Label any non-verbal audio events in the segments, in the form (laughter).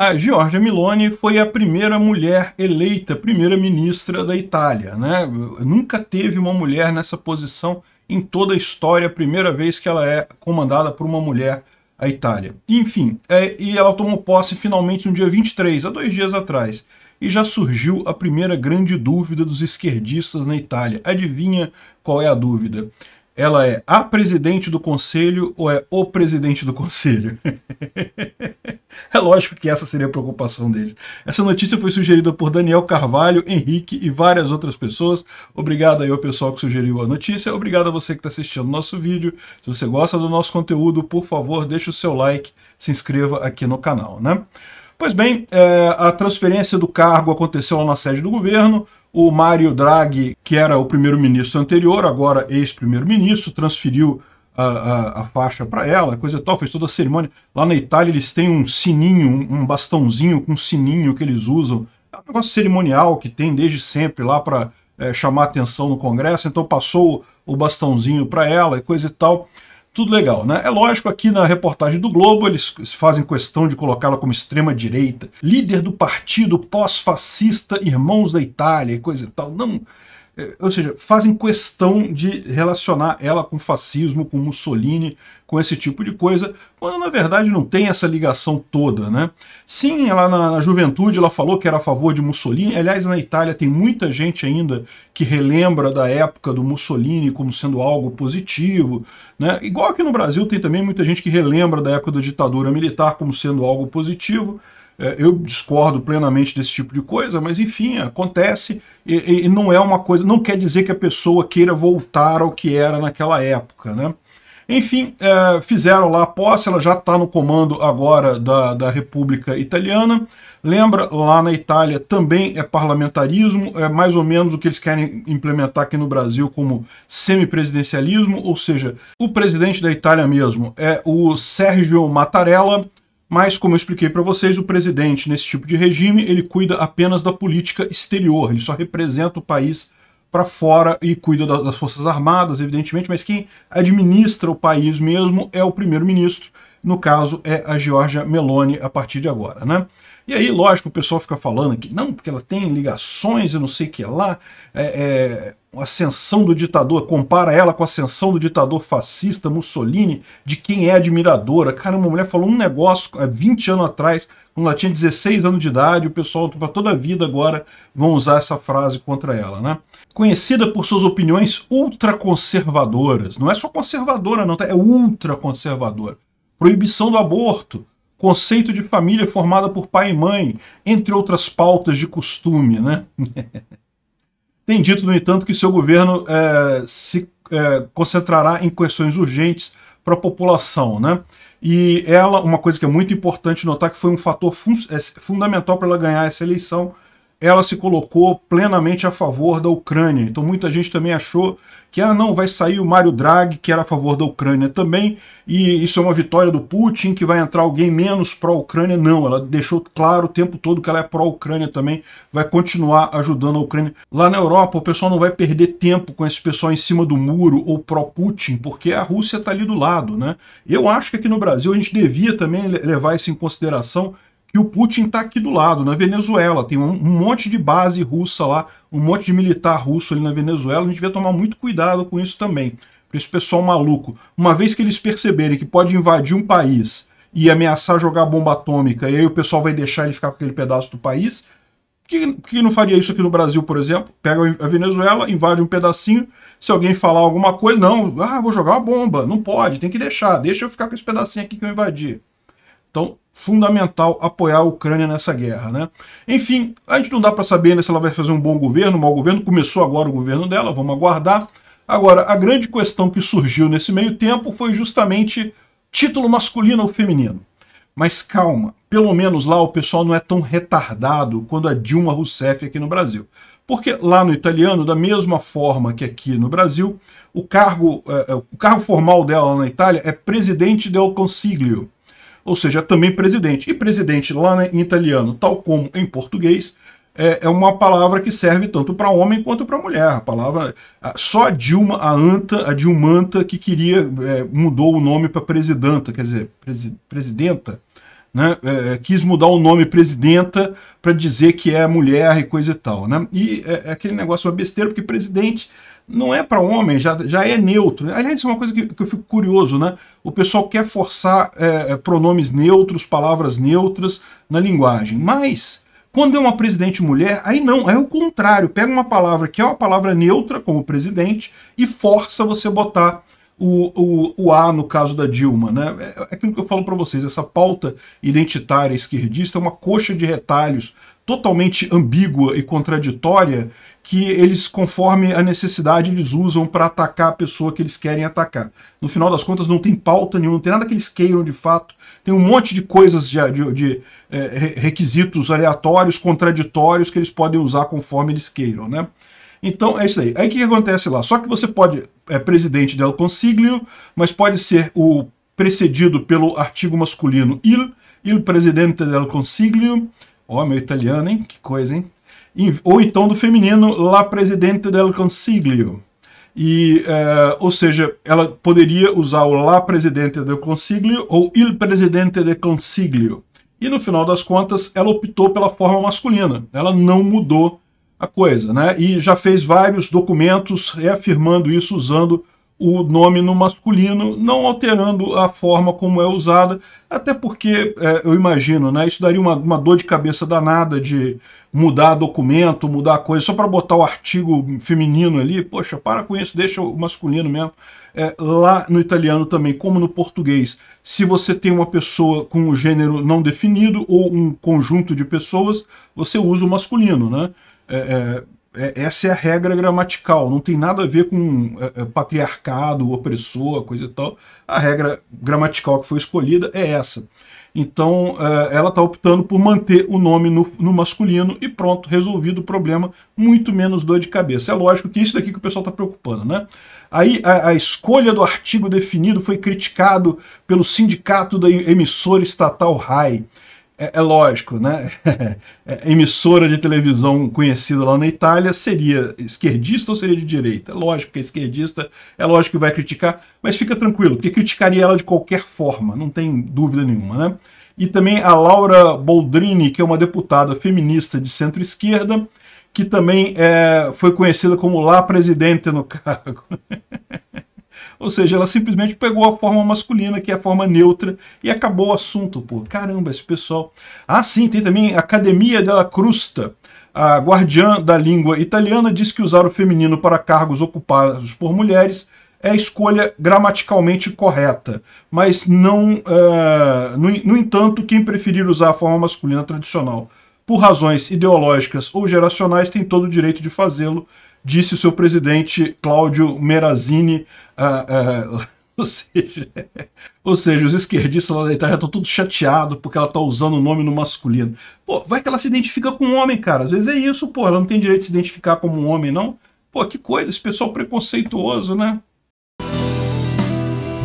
A Giorgia Meloni foi a primeira mulher eleita primeira-ministra da Itália. Né? Nunca teve uma mulher nessa posição em toda a história, a primeira vez que ela é comandada por uma mulher a Itália. Enfim, é, e ela tomou posse finalmente no dia 23, há dois dias atrás. E já surgiu a primeira grande dúvida dos esquerdistas na Itália. Adivinha qual é a dúvida? ela é a presidente do conselho ou é o presidente do conselho? (laughs) é lógico que essa seria a preocupação deles. Essa notícia foi sugerida por Daniel Carvalho, Henrique e várias outras pessoas. Obrigado aí ao pessoal que sugeriu a notícia. Obrigado a você que está assistindo o nosso vídeo. Se você gosta do nosso conteúdo, por favor, deixe o seu like, se inscreva aqui no canal, né? Pois bem, é, a transferência do cargo aconteceu lá na sede do governo. O Mário Draghi, que era o primeiro-ministro anterior, agora ex-primeiro-ministro, transferiu a, a, a faixa para ela, coisa e tal, fez toda a cerimônia. Lá na Itália eles têm um sininho, um, bastãozinho com um sininho que eles usam. É um negócio cerimonial que tem desde sempre lá para é, chamar atenção no Congresso, então passou o bastãozinho para ela e coisa e tal. Tudo legal, né? É lógico, aqui na reportagem do Globo, eles fazem questão de colocá-la como extrema-direita, líder do partido pós-fascista Irmãos da Itália e coisa e tal. Não, é, ou seja, fazem questão de relacionar ela com fascismo, com Mussolini, com esse tipo de coisa, quando na verdade não tem essa ligação toda, né? Sim, ela na, na, juventude ela falou que era a favor de Mussolini, aliás na Itália tem muita gente ainda que relembra da época do Mussolini como sendo algo positivo, né? Igual aqui no Brasil tem também muita gente que relembra da época da ditadura militar como sendo algo positivo, é, eu discordo plenamente desse tipo de coisa, mas enfim, acontece e, e não é uma coisa, não quer dizer que a pessoa queira voltar ao que era naquela época, né? Enfim, é, fizeram lá a posse, ela já está no comando agora da, da República Italiana. Lembra, lá na Itália também é parlamentarismo, é mais ou menos o que eles querem implementar aqui no Brasil como semipresidencialismo, ou seja, o presidente da Itália mesmo é o Sérgio Mattarella, mas, como eu expliquei para vocês, o presidente, nesse tipo de regime, ele cuida apenas da política exterior, ele só representa o país para fora e cuida das Forças Armadas, evidentemente, mas quem administra o país mesmo é o primeiro-ministro, no caso é a Georgia Meloni a partir de agora, né? E aí, lógico, o pessoal fica falando que não, porque ela tem ligações e não sei o que lá. É, é, a ascensão do ditador, compara ela com a ascensão do ditador fascista Mussolini, de quem é admiradora. Cara, uma mulher falou um negócio há 20 anos atrás, quando ela tinha 16 anos de idade, o pessoal para toda a vida agora vão usar essa frase contra ela, né? Conhecida por suas opiniões ultraconservadoras. Não é só conservadora, não, tá? é ultraconservadora. Proibição do aborto, conceito de família formada por pai e mãe, entre outras pautas de costume, né? (laughs) Tem dito, no entanto, que seu governo é, se é, concentrará em questões urgentes para a população, né? E ela, uma coisa que é muito importante notar, que foi um fator fun é, fundamental para ela ganhar essa eleição, ela se colocou plenamente a favor da Ucrânia. Então muita gente também achou que ah não, vai sair o Mário Draghi, que era a favor da Ucrânia também, e isso é uma vitória do Putin, que vai entrar alguém menos pró-Ucrânia. Não, ela deixou claro o tempo todo que ela é pró-Ucrânia também, vai continuar ajudando a Ucrânia. Lá na Europa, o pessoal não vai perder tempo com esse pessoal em cima do muro ou pró-Putin, porque a Rússia está ali do lado. né? Eu acho que aqui no Brasil a gente devia também levar isso em consideração que o Putin está aqui do lado, na Venezuela. Tem um, um, monte de base russa lá, um monte de militar russo ali na Venezuela. A gente devia tomar muito cuidado com isso também, para esse pessoal maluco. Uma vez que eles perceberem que pode invadir um país e ameaçar jogar bomba atômica, e aí o pessoal vai deixar ele ficar com aquele pedaço do país. Que, que não faria isso aqui no Brasil, por exemplo? Pega a Venezuela, invade um pedacinho. Se alguém falar alguma coisa, não, ah, vou jogar uma bomba. Não pode, tem que deixar. Deixa eu ficar com esse pedacinho aqui que eu invadi. Então, fundamental apoiar a Ucrânia nessa guerra. Né? Enfim, a gente não dá para saber né, se ela vai fazer um bom governo, um mau governo. Começou agora o governo dela, vamos aguardar. Agora, a grande questão que surgiu nesse meio tempo foi justamente título masculino ou feminino. Mas calma, pelo menos lá o pessoal não é tão retardado quanto a Dilma Rousseff aqui no Brasil. Porque lá no italiano, da mesma forma que aqui no Brasil, o cargo, eh, eh o cargo formal dela na Itália é presidente del consiglio, ou seja, também presidente. E presidente lá né, em italiano, tal como em português, é, é uma palavra que serve tanto para homem quanto para mulher. A palavra só a Dilma, a anta, a Dilmanta que queria é, mudou o nome para presidenta, quer dizer, presidenta né, é, é, quis mudar o nome presidenta para dizer que é mulher e coisa e tal. Né? E é, é aquele negócio uma besteira, porque presidente não é para homem, já, já é neutro. Né? Aliás, isso é uma coisa que, que eu fico curioso, né? O pessoal quer forçar é, é pronomes neutros, palavras neutras na linguagem, mas... Quando é uma presidente mulher, aí não, é o contrário. Pega uma palavra que é uma palavra neutra, como presidente, e força você botar o, o, o A no caso da Dilma. Né? É, é aquilo que eu falo para vocês, essa pauta identitária esquerdista é uma coxa de retalhos totalmente ambígua e contraditória que eles, conforme a necessidade, eles usam para atacar a pessoa que eles querem atacar. No final das contas, não tem pauta nenhuma, não tem nada que eles queiram de fato. Tem um monte de coisas, de, de, de é, requisitos aleatórios, contraditórios, que eles podem usar conforme eles queiram. Né? Então é isso aí. Aí o que, acontece lá? Só que você pode, é presidente del consiglio, mas pode ser o precedido pelo artigo masculino il, il presidente del consiglio, ó, oh, meu italiano, hein? Que coisa, hein? Ou então do feminino, la presidente del consiglio. E, é, ou seja, ela poderia usar o la presidente del consiglio ou il presidente del consiglio. E no final das contas, ela optou pela forma masculina. Ela não mudou a coisa, né? E já fez vários documentos reafirmando isso usando o nome no masculino, não alterando a forma como é usada, até porque, é, eu imagino, né, isso daria uma, uma, dor de cabeça danada de mudar documento, mudar coisa, só para botar o artigo feminino ali, poxa, para com isso, deixa o masculino mesmo. É, lá no italiano também, como no português, se você tem uma pessoa com o um gênero não definido ou um conjunto de pessoas, você usa o masculino, né? É, é, é, essa é a regra gramatical, não tem nada a ver com é, é, patriarcado, opressor, coisa e tal. A regra gramatical que foi escolhida é essa. Então ela está optando por manter o nome no, no, masculino e pronto, resolvido o problema, muito menos dor de cabeça. É lógico que isso daqui que o pessoal está preocupando, né? Aí a, a, escolha do artigo definido foi criticado pelo sindicato da emissora estatal RAI é, é lógico, né? (laughs) É, emissora de televisão conhecida lá na Itália seria esquerdista ou seria de direita? É lógico que é esquerdista, é lógico que vai criticar, mas fica tranquilo, porque criticaria ela de qualquer forma, não tem dúvida nenhuma, né? E também a Laura Boldrini, que é uma deputada feminista de centro-esquerda, que também é, foi conhecida como lá presidente no (laughs) cargo. Ou seja, ela simplesmente pegou a forma masculina, que é a forma neutra, e acabou o assunto, pô. Caramba, esse pessoal. Ah, sim, tem também Academia della Crusta. A guardiã da língua italiana diz que usar o feminino para cargos ocupados por mulheres é a escolha gramaticalmente correta, mas não, uh, no, no entanto, quem preferir usar a forma masculina tradicional por razões ideológicas ou geracionais tem todo o direito de fazê-lo, disse o seu presidente Cláudio Merazini. Uh, uh, (laughs) ou, seja, ou seja, os esquerdistas lá da Itália estão todos chateados porque ela está usando o nome no masculino. Pô, vai que ela se identifica com um homem, cara. Às vezes é isso, pô. Ela não tem direito de se identificar como um homem, não. Pô, que coisa, esse pessoal preconceituoso, né?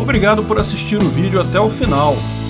Obrigado por assistir o vídeo até o final.